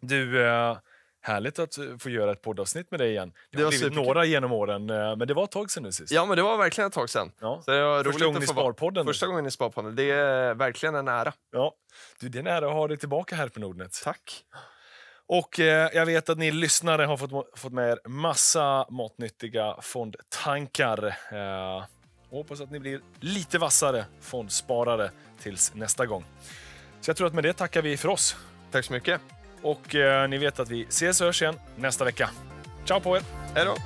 Du, eh, Härligt att eh, få göra ett poddavsnitt med dig igen. Det, det blivit några genom åren, eh, men det var ett tag sen. nu sist. Ja, men det var verkligen ett tag sen. Ja. Så det var första gången i Sparpodden. Första gången i Sparpodden. Det är verkligen en ära. Ja. Du, det är en ära att ha dig tillbaka här på Nordnet. Tack. Och eh, jag vet att ni lyssnare har fått, fått med er massa matnyttiga fondtankar. Eh, hoppas att ni blir lite vassare fondsparare tills nästa gång. Så jag tror att med det tackar vi för oss. Tack så mycket. Och eh, ni vet att vi ses och hörs igen nästa vecka. Ciao på er! Hej då!